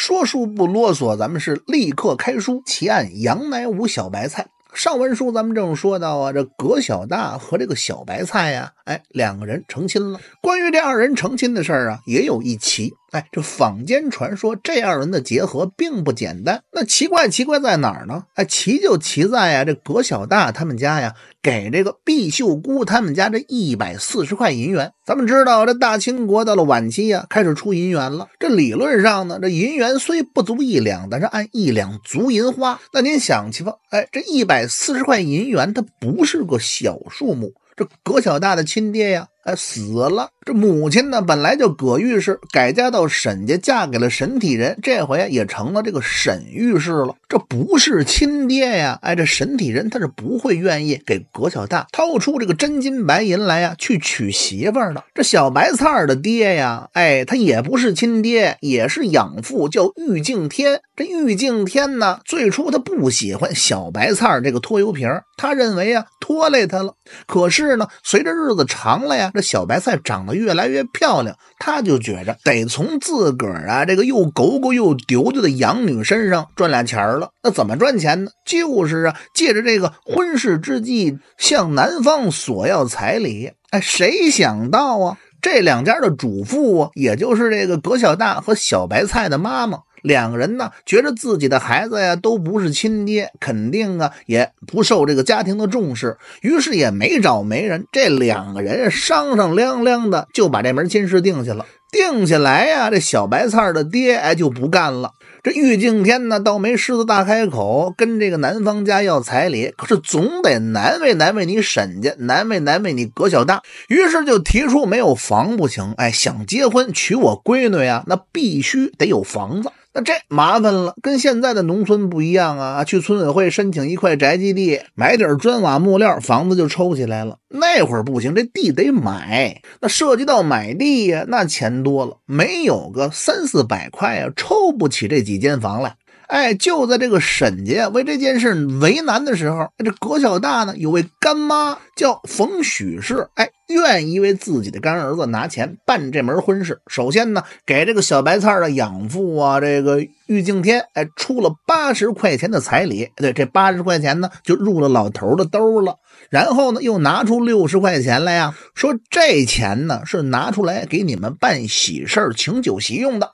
说书不啰嗦，咱们是立刻开书。奇案杨乃武小白菜，上文书咱们正说到啊，这葛小大和这个小白菜呀，哎，两个人成亲了。关于这二人成亲的事儿啊，也有一奇。哎，这坊间传说这二人的结合并不简单。那奇怪奇怪在哪儿呢？哎，奇就奇在呀，这葛小大他们家呀给这个毕秀姑他们家这一百四十块银元。咱们知道这大清国到了晚期呀，开始出银元了。这理论上呢，这银元虽不足一两，但是按一两足银花。那您想去吧？哎，这一百四十块银元，它不是个小数目。这葛小大的亲爹呀。死了，这母亲呢，本来就葛玉氏改嫁到沈家，嫁给了沈体仁，这回也成了这个沈玉氏了。这不是亲爹呀！哎，这沈体仁他是不会愿意给葛小大掏出这个真金白银来呀，去娶媳妇的。这小白菜儿的爹呀，哎，他也不是亲爹，也是养父，叫玉敬天。这玉敬天呢，最初他不喜欢小白菜儿这个拖油瓶，他认为呀拖累他了。可是呢，随着日子长了呀。小白菜长得越来越漂亮，他就觉着得从自个儿啊这个又狗狗又丢丢的养女身上赚俩钱儿了。那怎么赚钱呢？就是啊，借着这个婚事之际向男方索要彩礼。哎，谁想到啊，这两家的主妇，啊，也就是这个葛小大和小白菜的妈妈。两个人呢，觉着自己的孩子呀，都不是亲爹，肯定啊，也不受这个家庭的重视，于是也没找媒人。这两个人商量量量的，就把这门亲事定下了。定下来呀，这小白菜的爹哎就不干了。这玉敬天呢倒没狮子大开口，跟这个男方家要彩礼，可是总得难为难为你沈家，难为难为你葛小大。于是就提出没有房不行，哎，想结婚娶我闺女啊，那必须得有房子。那这麻烦了，跟现在的农村不一样啊，去村委会申请一块宅基地，买点砖瓦木料，房子就抽起来了。那会儿不行，这地得买，那涉及到买地呀，那钱。多了没有个三四百块啊，抽不起这几间房来。哎，就在这个沈家为这件事为难的时候，这葛小大呢有位干妈叫冯许氏，哎，愿意为自己的干儿子拿钱办这门婚事。首先呢，给这个小白菜的养父啊，这个玉敬天，哎，出了八十块钱的彩礼。对，这八十块钱呢，就入了老头的兜了。然后呢，又拿出六十块钱来呀，说这钱呢是拿出来给你们办喜事儿请酒席用的。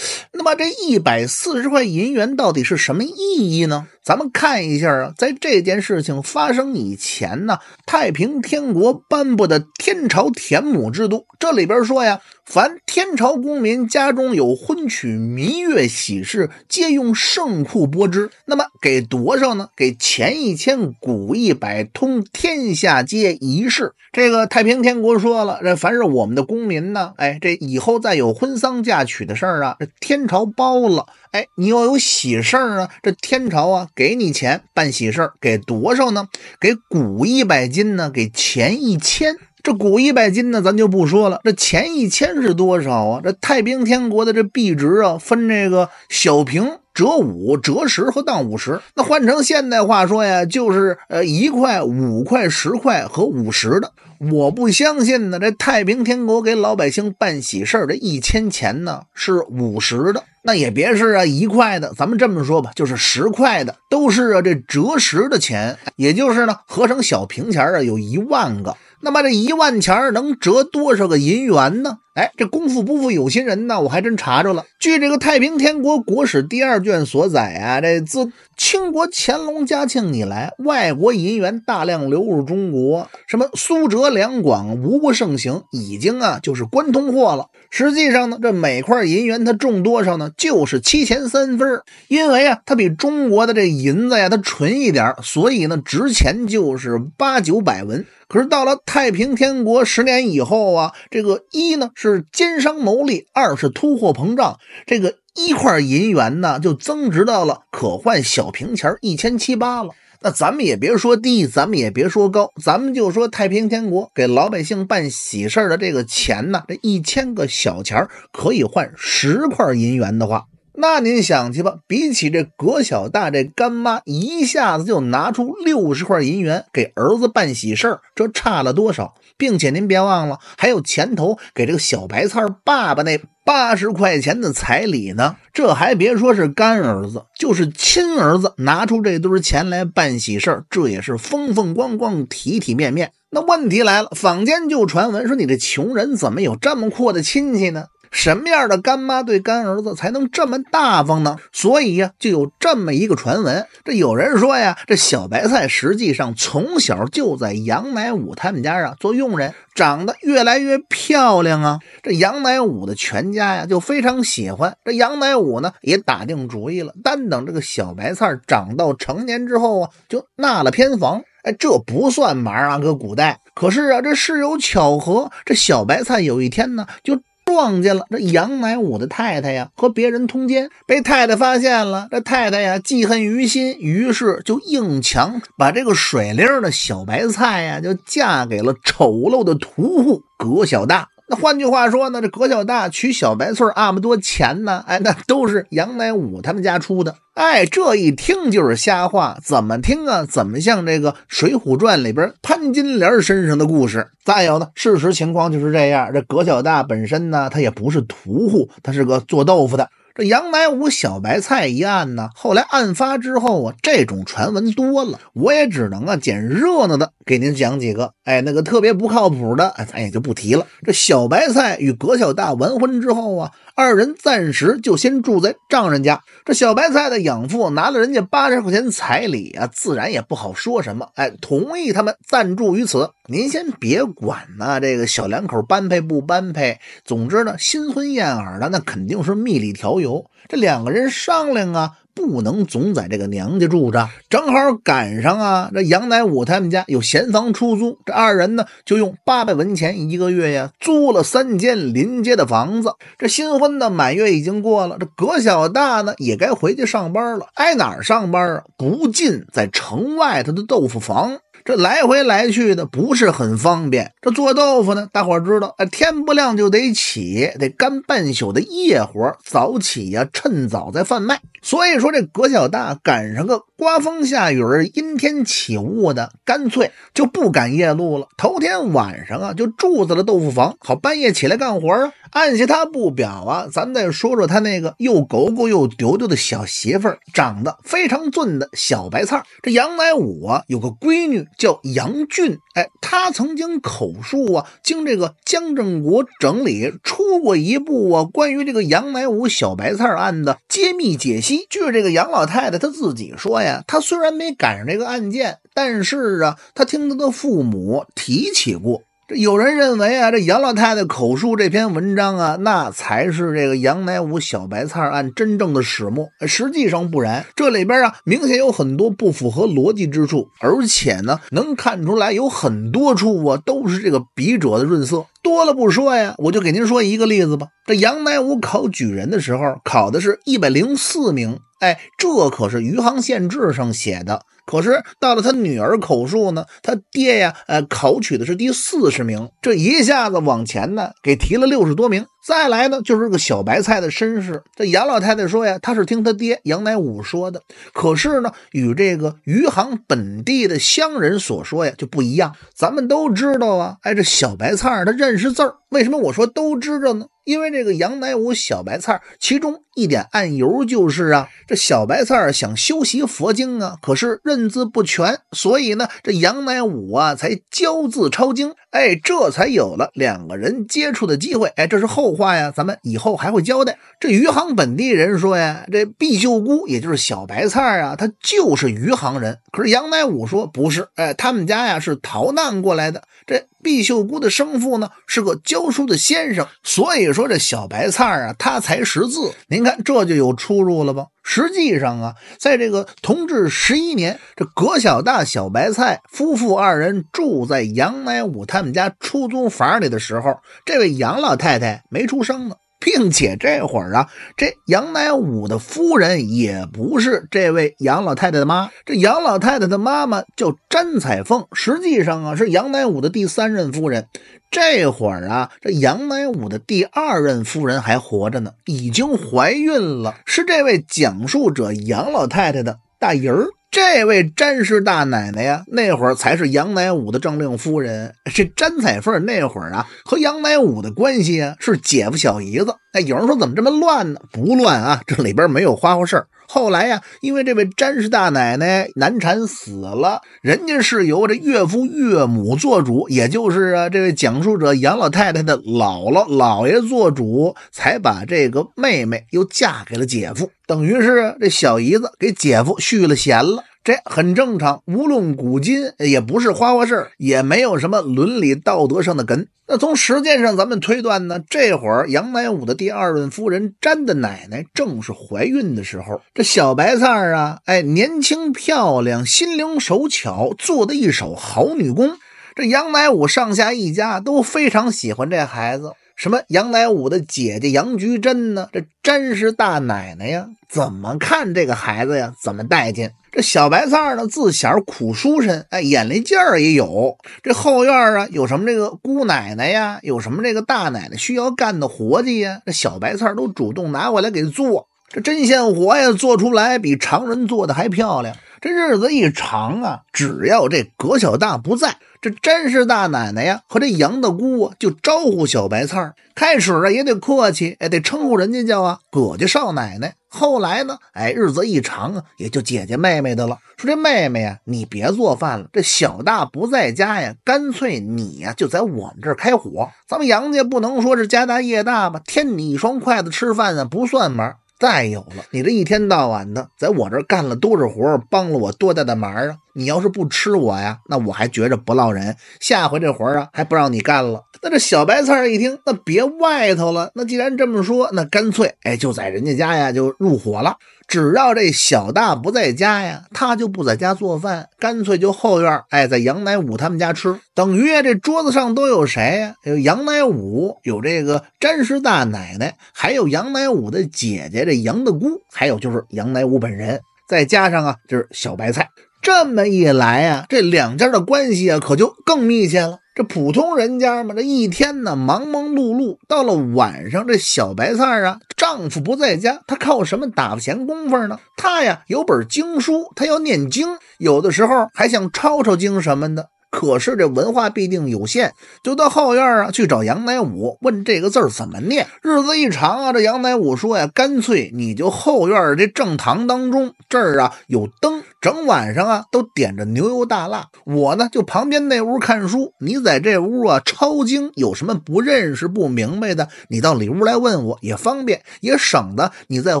那么这一百四十块银元到底是什么意义呢？咱们看一下啊，在这件事情发生以前呢，太平天国颁布的《天朝田亩制度》这里边说呀，凡天朝公民家中有婚娶、弥月喜事，皆用圣库拨之。那么给多少呢？给钱一千，谷一百，通天下皆一事。这个太平天国说了，这凡是我们的公民呢，哎，这以后再有婚丧嫁娶的事儿啊，这天朝包了。哎，你要有喜事啊，这天朝啊。给你钱办喜事儿，给多少呢？给谷一百斤呢？给钱一千？这谷一百斤呢，咱就不说了。这钱一千是多少啊？这太平天国的这币值啊，分这个小平、折五、折十和当五十。那换成现代话说呀，就是呃一块、五块、十块和五十的。我不相信呢，这太平天国给老百姓办喜事儿的，一千钱呢是五十的。那也别是啊，一块的，咱们这么说吧，就是十块的都是啊，这折十的钱，也就是呢，合成小平钱儿啊，有一万个。那么这一万钱儿能折多少个银元呢？哎，这功夫不负有心人呢，我还真查着了。据这个《太平天国国史》第二卷所载啊，这自清国乾隆、嘉庆以来，外国银元大量流入中国，什么苏浙两广无不盛行，已经啊，就是关通货了。实际上呢，这每块银元它重多少呢？就是七钱三分，因为啊，它比中国的这银子呀，它纯一点所以呢，值钱就是八九百文。可是到了太平天国十年以后啊，这个一呢是奸商牟利，二是通货膨胀，这个一块银元呢就增值到了可换小平钱一千七八了。那咱们也别说低，咱们也别说高，咱们就说太平天国给老百姓办喜事的这个钱呢，这一千个小钱可以换十块银元的话。那您想去吧。比起这葛小大这干妈一下子就拿出六十块银元给儿子办喜事儿，这差了多少？并且您别忘了，还有前头给这个小白菜儿爸爸那八十块钱的彩礼呢。这还别说是干儿子，就是亲儿子拿出这堆钱来办喜事儿，这也是风风光光、体体面面。那问题来了，坊间就传闻说你这穷人怎么有这么阔的亲戚呢？什么样的干妈对干儿子才能这么大方呢？所以呀，就有这么一个传闻。这有人说呀，这小白菜实际上从小就在杨乃武他们家啊做佣人，长得越来越漂亮啊。这杨乃武的全家呀就非常喜欢。这杨乃武呢也打定主意了，单等这个小白菜长到成年之后啊，就纳了偏房。哎，这不算玩啊，搁古代。可是啊，这事有巧合。这小白菜有一天呢，就。撞见了这杨乃武的太太呀，和别人通奸，被太太发现了。这太太呀，记恨于心，于是就硬强把这个水灵的小白菜呀，就嫁给了丑陋的屠户葛小大。那换句话说呢？这葛小大娶小白翠儿那么多钱呢？哎，那都是杨乃武他们家出的。哎，这一听就是瞎话，怎么听啊？怎么像这个《水浒传》里边潘金莲身上的故事？再有呢，事实情况就是这样。这葛小大本身呢，他也不是屠户，他是个做豆腐的。这杨乃武小白菜一案呢，后来案发之后啊，这种传闻多了，我也只能啊捡热闹的给您讲几个。哎，那个特别不靠谱的，咱也就不提了。这小白菜与葛小大完婚之后啊，二人暂时就先住在丈人家。这小白菜的养父拿了人家八十块钱彩礼啊，自然也不好说什么，哎，同意他们暂住于此。您先别管呢，这个小两口般配不般配？总之呢，新婚燕尔的那肯定是蜜里调油。这两个人商量啊，不能总在这个娘家住着，正好赶上啊，这杨乃武他们家有闲房出租。这二人呢，就用八百文钱一个月呀，租了三间临街的房子。这新婚的满月已经过了，这葛小大呢也该回去上班了。挨哪儿上班啊？不近，在城外头的豆腐房。这来回来去的不是很方便。这做豆腐呢，大伙知道，哎，天不亮就得起，得干半宿的夜活，早起呀，趁早再贩卖。所以说这葛小大赶上个刮风下雨、阴天起雾的，干脆就不赶夜路了。头天晚上啊，就住在了豆腐房，好半夜起来干活啊。按下他不表啊，咱再说说他那个又狗狗又丢丢的小媳妇儿，长得非常俊的小白菜。这杨乃武啊，有个闺女叫杨俊，哎，他曾经口述啊，经这个江正国整理出过一部啊，关于这个杨乃武小白菜案的揭秘解。据这个杨老太太她自己说呀，她虽然没赶上这个案件，但是啊，她听她的父母提起过。这有人认为啊，这杨老太太口述这篇文章啊，那才是这个杨乃武小白菜案真正的始末。实际上不然，这里边啊，明显有很多不符合逻辑之处，而且呢，能看出来有很多处啊，都是这个笔者的润色多了不说呀，我就给您说一个例子吧。这杨乃武考举人的时候，考的是一百零四名。哎，这可是余杭县志上写的。可是到了他女儿口述呢，他爹呀，呃，考取的是第四十名，这一下子往前呢，给提了六十多名。再来呢，就是个小白菜的身世。这杨老太太说呀，她是听他爹杨乃武说的。可是呢，与这个余杭本地的乡人所说呀就不一样。咱们都知道啊，哎，这小白菜他认识字儿。为什么我说都知道呢？因为这个杨乃武小白菜其中。一点暗油就是啊，这小白菜想修习佛经啊，可是认字不全，所以呢，这杨乃武啊才教字抄经，哎，这才有了两个人接触的机会，哎，这是后话呀，咱们以后还会交代。这余杭本地人说呀，这毕秀姑也就是小白菜啊，她就是余杭人，可是杨乃武说不是，哎，他们家呀是逃难过来的，这毕秀姑的生父呢是个教书的先生，所以说这小白菜啊，他才识字，您看。看这就有出入了吧？实际上啊，在这个同治十一年，这葛小大小白菜夫妇二人住在杨乃武他们家出租房里的时候，这位杨老太太没出生呢。并且这会儿啊，这杨乃武的夫人也不是这位杨老太太的妈，这杨老太太的妈妈叫詹彩凤，实际上啊是杨乃武的第三任夫人。这会儿啊，这杨乃武的第二任夫人还活着呢，已经怀孕了，是这位讲述者杨老太太的大姨儿。这位詹氏大奶奶呀，那会儿才是杨乃武的正令夫人。这詹彩凤那会儿啊，和杨乃武的关系啊是姐夫小姨子。哎，有人说怎么这么乱呢？不乱啊，这里边没有花花事儿。后来呀，因为这位詹氏大奶奶难产死了，人家是由这岳父岳母做主，也就是啊，这位讲述者杨老太太的姥姥姥爷做主，才把这个妹妹又嫁给了姐夫，等于是这小姨子给姐夫续了弦了。这很正常，无论古今，也不是花花事也没有什么伦理道德上的根。那从时间上咱们推断呢，这会儿杨乃武的第二任夫人詹的奶奶正是怀孕的时候。这小白菜啊，哎，年轻漂亮，心灵手巧，做的一手好女工。这杨乃武上下一家都非常喜欢这孩子。什么杨乃武的姐姐杨菊珍呢？这真是大奶奶呀！怎么看这个孩子呀？怎么待见？这小白菜呢？自小苦书生，哎，眼力劲儿也有。这后院啊，有什么这个姑奶奶呀？有什么这个大奶奶需要干的活计呀？这小白菜都主动拿过来给做。这针线活呀，做出来比常人做的还漂亮。这日子一长啊，只要这葛小大不在，这詹氏大奶奶呀和这杨大姑啊就招呼小白菜儿。开始啊也得客气，哎得称呼人家叫啊葛家少奶奶。后来呢，哎日子一长啊，也就姐姐妹妹的了。说这妹妹呀，你别做饭了，这小大不在家呀，干脆你呀就在我们这儿开火。咱们杨家不能说是家大业大吧，添你一双筷子吃饭啊不算门。再有了，你这一天到晚的在我这干了多少活帮了我多大的忙啊！你要是不吃我呀，那我还觉着不落人，下回这活儿啊还不让你干了。那这小白菜一听，那别外头了。那既然这么说，那干脆哎就在人家家呀就入伙了。只要这小大不在家呀，他就不在家做饭，干脆就后院哎在杨乃武他们家吃。等于这桌子上都有谁呀？有杨乃武，有这个詹石大奶奶，还有杨乃武的姐姐这杨大姑，还有就是杨乃武本人，再加上啊就是小白菜。这么一来啊，这两家的关系啊，可就更密切了。这普通人家嘛，这一天呢忙忙碌碌，到了晚上，这小白菜啊，丈夫不在家，她靠什么打发闲工夫呢？她呀有本经书，她要念经，有的时候还想抄抄经什么的。可是这文化必定有限，就到后院啊去找杨乃武问这个字怎么念。日子一长啊，这杨乃武说呀，干脆你就后院这正堂当中这儿啊有灯。整晚上啊，都点着牛油大蜡，我呢就旁边那屋看书。你在这屋啊抄经，有什么不认识不明白的，你到里屋来问我也方便，也省得你再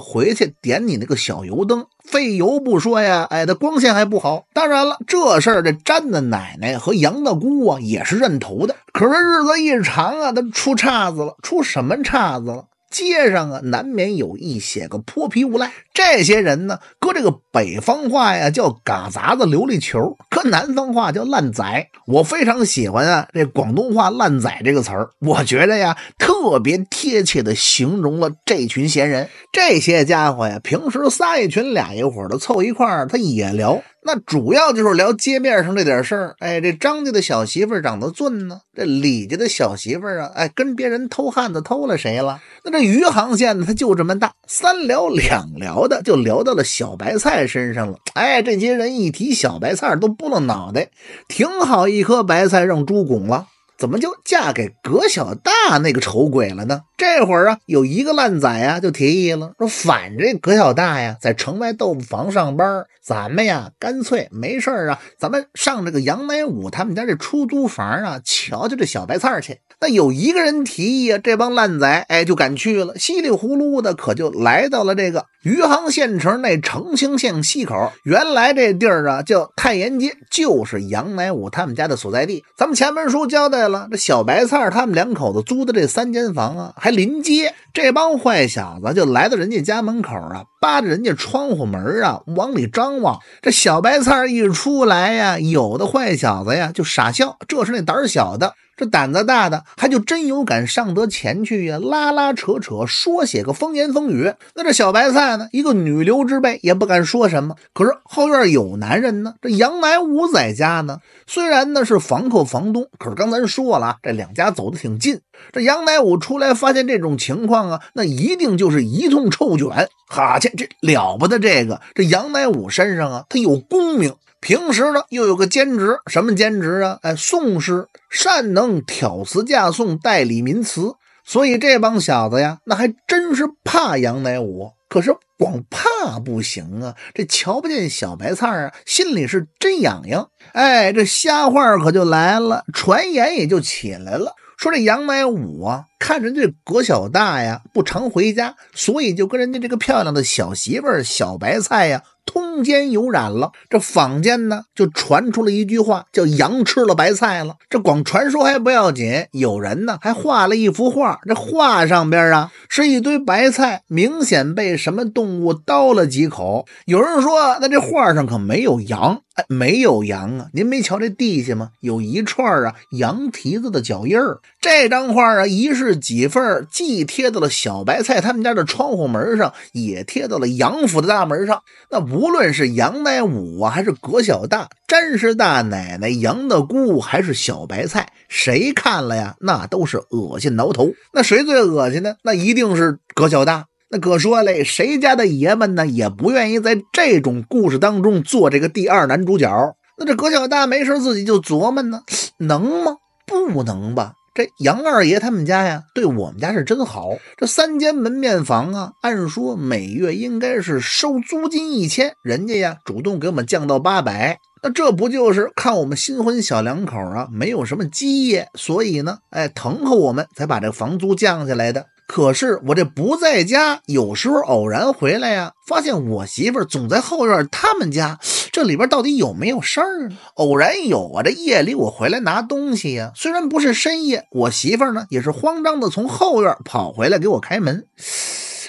回去点你那个小油灯，费油不说呀，哎，它光线还不好。当然了，这事儿这詹子奶奶和杨大姑啊也是认头的。可是日子一长啊，他出岔子了，出什么岔子了？街上啊，难免有一些个泼皮无赖。这些人呢，搁这个北方话呀叫“嘎杂子琉璃球”，搁南方话叫“烂仔”。我非常喜欢啊这广东话“烂仔”这个词儿，我觉得呀特别贴切的形容了这群闲人。这些家伙呀，平时仨一群俩一伙的凑一块儿，他也聊，那主要就是聊街面上这点事儿。哎，这张家的小媳妇长得俊呢，这李家的小媳妇啊，哎，跟别人偷汉子偷了谁了？那这余杭县呢，它就这么大，三聊两聊。就聊到了小白菜身上了。哎，这些人一提小白菜都不露脑袋。挺好，一棵白菜让猪拱了，怎么就嫁给葛小大那个丑鬼了呢？这会儿啊，有一个烂仔啊就提议了，说反这葛小大呀，在城外豆腐坊上班，咱们呀，干脆没事啊，咱们上这个杨乃武他们家这出租房啊，瞧瞧这小白菜去。那有一个人提议啊，这帮烂仔哎，就敢去了，稀里糊涂的可就来到了这个。余杭县城那澄清县西口，原来这地儿啊叫太炎街，就是杨乃武他们家的所在地。咱们前文书交代了，这小白菜他们两口子租的这三间房啊，还临街。这帮坏小子就来到人家家门口啊，扒着人家窗户门啊往里张望。这小白菜一出来呀，有的坏小子呀就傻笑，这是那胆儿小的。这胆子大的还就真有敢上得前去呀，拉拉扯扯，说写个风言风语。那这小白菜呢，一个女流之辈也不敢说什么。可是后院有男人呢，这杨乃武在家呢。虽然呢是房客房东，可是刚才说了，这两家走得挺近。这杨乃武出来发现这种情况啊，那一定就是一通臭卷。哈欠，这了不得！这个这杨乃武身上啊，他有功名。平时呢，又有个兼职，什么兼职啊？哎，宋诗，善能挑词架宋，代理民词，所以这帮小子呀，那还真是怕杨乃武。可是光怕不行啊，这瞧不见小白菜啊，心里是真痒痒。哎，这瞎话可就来了，传言也就起来了，说这杨乃武啊。看着这葛小大呀，不常回家，所以就跟人家这个漂亮的小媳妇儿小白菜呀通奸有染了。这坊间呢就传出了一句话，叫“羊吃了白菜了”。这光传说还不要紧，有人呢还画了一幅画。这画上边啊是一堆白菜，明显被什么动物叨了几口。有人说，那这画上可没有羊，哎，没有羊啊！您没瞧这地下吗？有一串啊羊蹄子的脚印儿。这张画啊，一是。这几份，既贴到了小白菜他们家的窗户门上，也贴到了杨府的大门上。那无论是杨乃武啊，还是葛小大，詹氏大奶奶、杨的姑，还是小白菜，谁看了呀，那都是恶心挠头。那谁最恶心呢？那一定是葛小大。那可说嘞，谁家的爷们呢，也不愿意在这种故事当中做这个第二男主角。那这葛小大没事自己就琢磨呢，能吗？不能吧。这杨二爷他们家呀，对我们家是真好。这三间门面房啊，按说每月应该是收租金一千，人家呀主动给我们降到八百。那这不就是看我们新婚小两口啊，没有什么基业，所以呢，哎，疼和我们才把这房租降下来的。可是我这不在家，有时候偶然回来呀，发现我媳妇儿总在后院。他们家这里边到底有没有事儿呢？偶然有啊，这夜里我回来拿东西呀，虽然不是深夜，我媳妇儿呢也是慌张的从后院跑回来给我开门，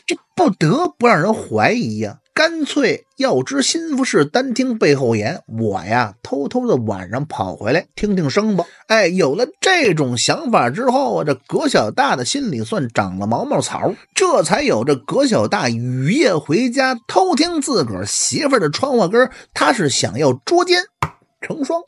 这不得不让人怀疑呀。干脆要知心腹事，单听背后言。我呀，偷偷的晚上跑回来听听声吧。哎，有了这种想法之后啊，这葛小大的心里算长了毛毛草，这才有这葛小大雨夜回家偷听自个儿媳妇的窗户根儿。他是想要捉奸成双。